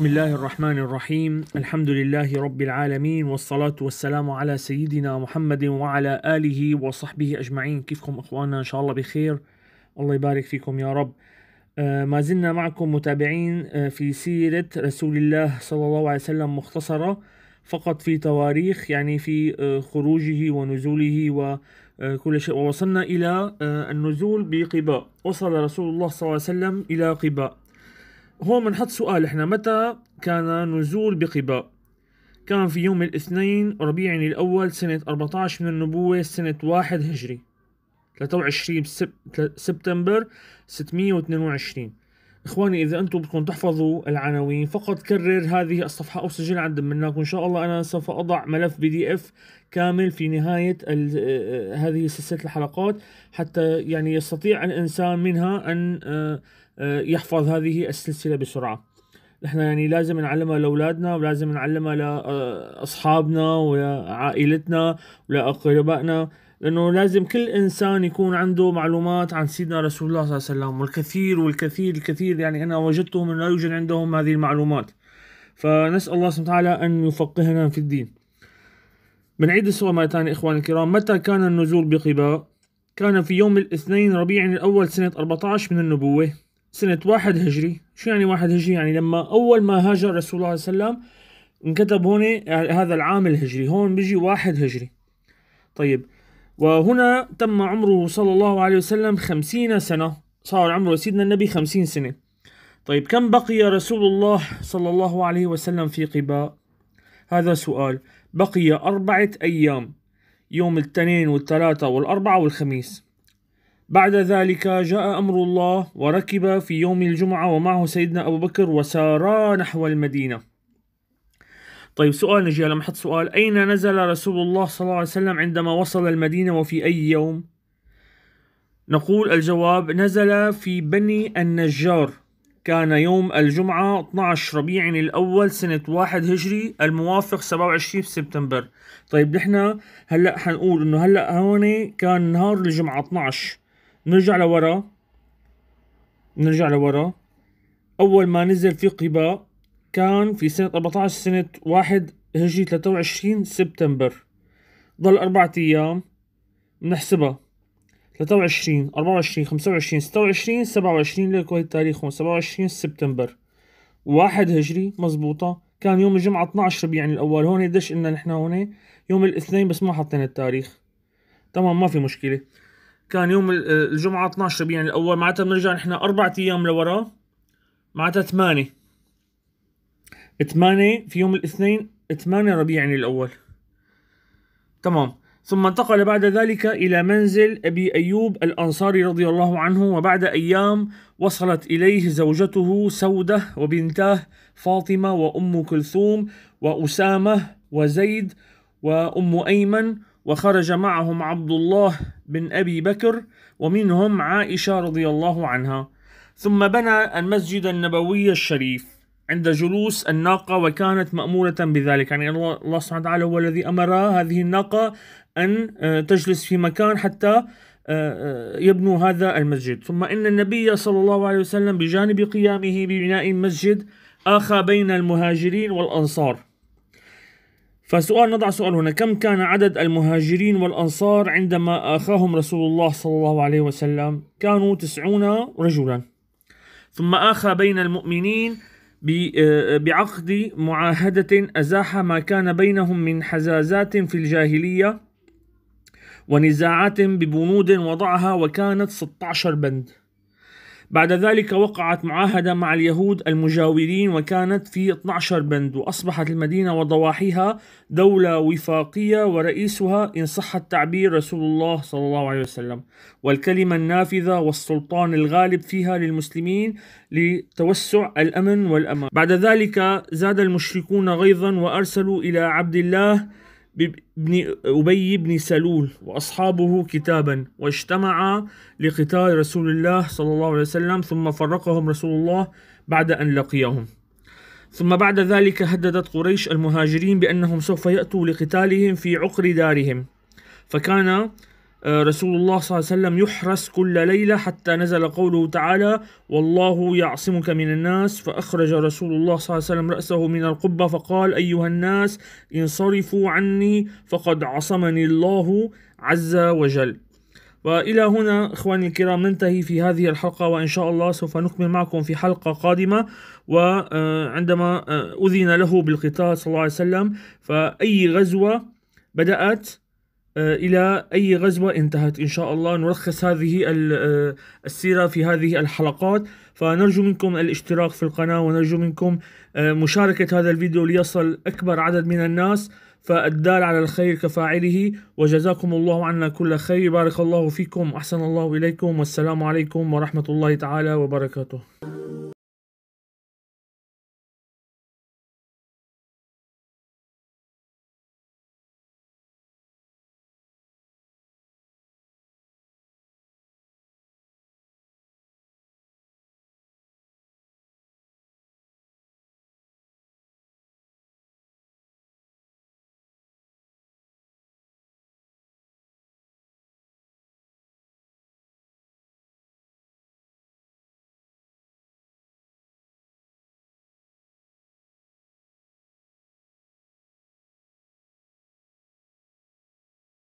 بسم الله الرحمن الرحيم الحمد لله رب العالمين والصلاة والسلام على سيدنا محمد وعلى آله وصحبه أجمعين كيفكم أخواننا إن شاء الله بخير الله يبارك فيكم يا رب آه، ما زلنا معكم متابعين آه، في سيرة رسول الله صلى الله عليه وسلم مختصرة فقط في تواريخ يعني في آه، خروجه ونزوله وكل شيء ووصلنا إلى النزول بقباء وصل رسول الله صلى الله عليه وسلم إلى قباء هون بنحط سؤال احنا متى كان نزول بقباء كان في يوم الاثنين ربيع الأول سنة 14 من النبوة سنة 1 هجري 23 سبتمبر 622 اخواني اذا انتم بدكم تحفظوا العناوين فقط كرر هذه الصفحه او سجل عند منك وان شاء الله انا سوف اضع ملف بي دي اف كامل في نهايه آه، هذه سلسله الحلقات حتى يعني يستطيع الانسان منها ان آه، آه، يحفظ هذه السلسله بسرعه نحن يعني لازم نعلمها لاولادنا ولازم نعلمها لاصحابنا ولعائلتنا ولاقربائنا انه لازم كل انسان يكون عنده معلومات عن سيدنا رسول الله صلى الله عليه وسلم والكثير والكثير الكثير يعني انا وجدتهم لا يوجد عندهم هذه المعلومات فنسال الله سبحانه وتعالى ان يفقهنا في الدين بنعيد السؤال مرة ثانية إخواني الكرام متى كان النزول بقباء؟ كان في يوم الاثنين ربيع الأول سنة 14 من النبوة سنة واحد هجري شو يعني واحد هجري؟ يعني لما أول ما هاجر رسول الله صلى الله عليه وسلم انكتب هون هذا العام الهجري هون بيجي واحد هجري طيب وهنا تم عمره صلى الله عليه وسلم خمسين سنة صار عمره سيدنا النبي خمسين سنة طيب كم بقي رسول الله صلى الله عليه وسلم في قباء هذا سؤال بقي أربعة أيام يوم الاثنين والثلاثة والأربعة والخميس بعد ذلك جاء أمر الله وركب في يوم الجمعة ومعه سيدنا أبو بكر وسارا نحو المدينة طيب سؤال نجي محط سؤال أين نزل رسول الله صلى الله عليه وسلم عندما وصل المدينة وفي أي يوم نقول الجواب نزل في بني النجار كان يوم الجمعة 12 ربيع الأول سنة 1 هجري الموافق 27 سبتمبر طيب نحن هلأ حنقول إنه هلأ هون كان نهار الجمعة 12 نرجع لورا نرجع لورا أول ما نزل في قباء كان في سنة 14 سنة 1 هجري 23 سبتمبر ضل أربعة أيام نحسبها 23 24 25 26 27 للكويت تاريخهم 27 سبتمبر 1 هجري مزبوطة كان يوم الجمعة 12 ربيع يعني الأول هون قديش إن نحن هون يوم الاثنين بس ما حطينا التاريخ تمام ما في مشكلة كان يوم الجمعة 12 ربيع يعني الأول معناتها بنرجع نحن أربعة أيام لورا معناتها 8 8 في يوم الاثنين 8 ربيع يعني الأول تمام ثم انتقل بعد ذلك إلى منزل أبي أيوب الأنصاري رضي الله عنه وبعد أيام وصلت إليه زوجته سودة وبنتاه فاطمة وأم كلثوم وأسامة وزيد وأم أيمن وخرج معهم عبد الله بن أبي بكر ومنهم عائشة رضي الله عنها ثم بنى المسجد النبوي الشريف عند جلوس الناقة وكانت مأمورة بذلك يعني الله سبحانه وتعالى هو الذي أمر هذه الناقة أن آه، تجلس في مكان حتى آه، آه، يبنوا هذا المسجد ثم إن النبي صلى الله عليه وسلم بجانب قيامه ببناء المسجد آخى بين المهاجرين والأنصار فسؤال نضع سؤال هنا كم كان عدد المهاجرين والأنصار عندما آخاهم رسول الله صلى الله عليه وسلم كانوا تسعون رجلا ثم آخى بين المؤمنين آه، بعقد معاهدة أزاح ما كان بينهم من حزازات في الجاهلية ونزاعات ببنود وضعها وكانت 16 بند بعد ذلك وقعت معاهدة مع اليهود المجاورين وكانت في 12 بند وأصبحت المدينة وضواحيها دولة وفاقية ورئيسها إن صح التعبير رسول الله صلى الله عليه وسلم والكلمة النافذة والسلطان الغالب فيها للمسلمين لتوسع الأمن والأمان بعد ذلك زاد المشركون غيظا وأرسلوا إلى عبد الله بن أبي بن سلول وأصحابه كتابا واجتمعا لقتال رسول الله صلى الله عليه وسلم ثم فرقهم رسول الله بعد أن لقيهم ثم بعد ذلك هددت قريش المهاجرين بأنهم سوف يأتوا لقتالهم في عقر دارهم فكان آه، رسول الله صلى الله عليه وسلم يحرس كل ليلة حتى نزل قوله تعالى والله يعصمك من الناس فأخرج رسول الله صلى الله عليه وسلم رأسه من القبة فقال أيها الناس انصرفوا عني فقد عصمني الله عز وجل وإلى هنا إخواني الكرام ننتهي في هذه الحلقة وإن شاء الله سوف نكمل معكم في حلقة قادمة وعندما آه، آه، أذن له بالقتال صلى الله عليه وسلم فأي غزوة بدأت آه، الى اي غزوه انتهت ان شاء الله نلخص هذه آه، السيره في هذه الحلقات فنرجو منكم الاشتراك في القناه ونرجو منكم آه، مشاركه هذا الفيديو ليصل اكبر عدد من الناس فالدال على الخير كفاعله وجزاكم الله عنا كل خير بارك الله فيكم احسن الله اليكم والسلام عليكم ورحمه الله تعالى وبركاته